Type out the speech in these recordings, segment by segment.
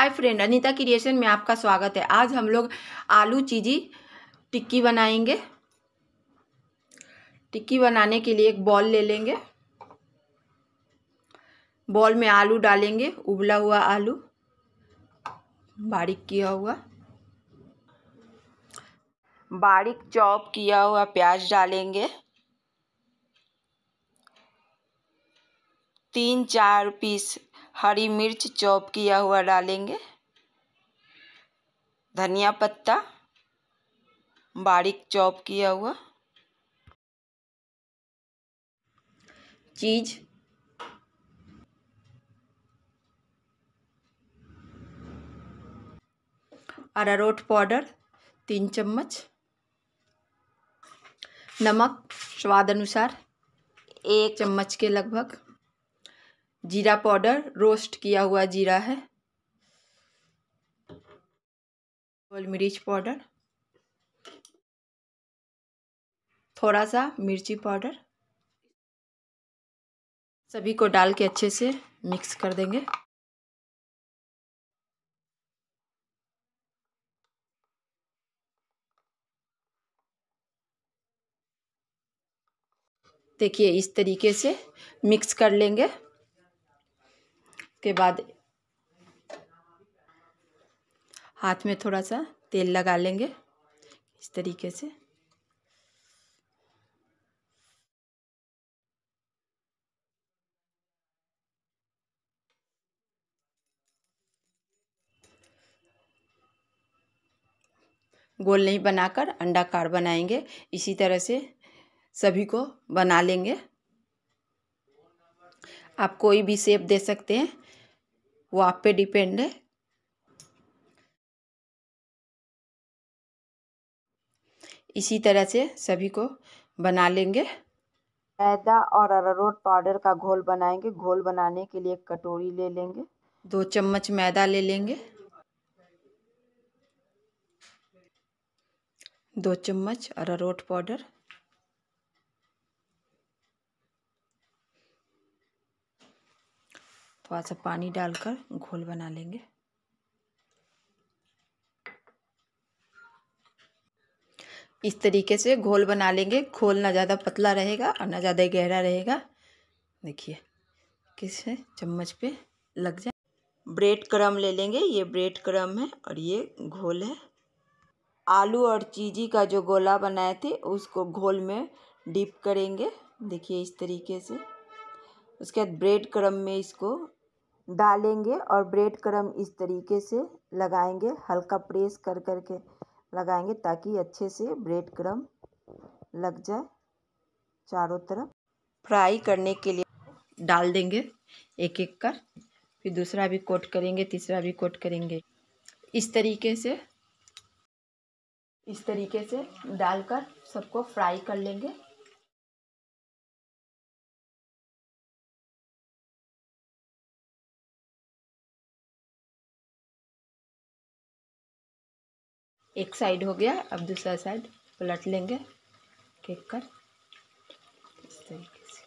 hi friend Anita creation में आपका स्वागत है आज हम लोग आलू चीजी टिक्की बनाएंगे टिक्की बनाने के लिए एक बॉल ले लेंगे बॉल में आलू डालेंगे उबला हुआ आलू बारीक किया हुआ बारीक चॉप किया हुआ प्याज डालेंगे तीन चार पीस हरी मिर्च चॉप किया हुआ डालेंगे धनिया पत्ता बारीक चॉप किया हुआ चीज अरारोट पाउडर तीन चम्मच नमक स्वाद अनुसार एक चम्मच के लगभग जीरा पाउडर रोस्ट किया हुआ जीरा है गोल मिर्च पाउडर थोड़ा सा मिर्ची पाउडर सभी को डाल के अच्छे से मिक्स कर देंगे देखिए इस तरीके से मिक्स कर लेंगे उसके बाद हाथ में थोड़ा सा तेल लगा लेंगे इस तरीके से गोल नहीं बनाकर अंडाकार बनाएंगे इसी तरह से सभी को बना लेंगे आप कोई भी शेप दे सकते हैं वो आप पे डिपेंड है इसी तरह से सभी को बना लेंगे मैदा और अरारोट पाउडर का घोल बनाएंगे घोल बनाने के लिए कटोरी ले लेंगे दो चम्मच मैदा ले लेंगे दो चम्मच अरारोट पाउडर थोड़ा सा पानी डालकर घोल बना लेंगे इस तरीके से घोल बना लेंगे घोल ना ज़्यादा पतला रहेगा और ना ज़्यादा गहरा रहेगा देखिए किस चम्मच पे लग जाए ब्रेड क्रम ले लेंगे ये ब्रेड क्रम है और ये घोल है आलू और चीजी का जो गोला बनाए थे उसको घोल में डीप करेंगे देखिए इस तरीके से उसके बाद ब्रेड क्रम में इसको डालेंगे और ब्रेड क्रम इस तरीके से लगाएंगे हल्का प्रेस कर कर के लगाएंगे ताकि अच्छे से ब्रेड क्रम लग जाए चारों तरफ फ्राई करने के लिए डाल देंगे एक एक कर फिर दूसरा भी कोट करेंगे तीसरा भी कोट करेंगे इस तरीके से इस तरीके से डालकर सबको फ्राई कर लेंगे एक साइड हो गया अब दूसरा साइड पलट लेंगे केक कर इस तरीके से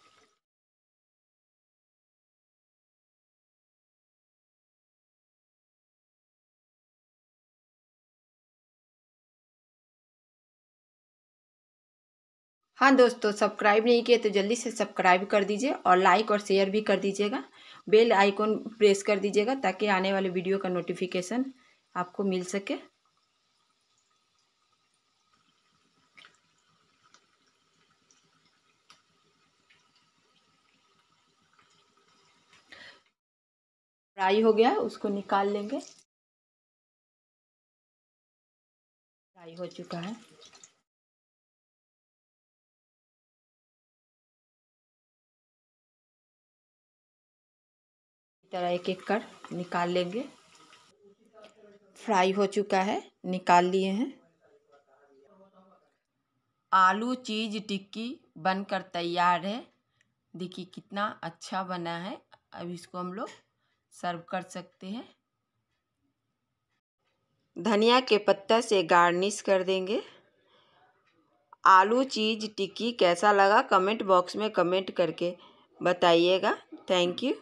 हाँ दोस्तों सब्सक्राइब नहीं किए तो जल्दी से सब्सक्राइब कर दीजिए और लाइक और शेयर भी कर दीजिएगा बेल आइकॉन प्रेस कर दीजिएगा ताकि आने वाले वीडियो का नोटिफिकेशन आपको मिल सके फ्राई हो गया उसको निकाल लेंगे फ्राई हो चुका है तरह एक एक कर निकाल लेंगे फ्राई हो चुका है निकाल लिए हैं आलू चीज़ टिक्की बनकर तैयार है देखिए कितना अच्छा बना है अब इसको हम लोग सर्व कर सकते हैं धनिया के पत्ता से गार्निश कर देंगे आलू चीज टिक्की कैसा लगा कमेंट बॉक्स में कमेंट करके बताइएगा थैंक यू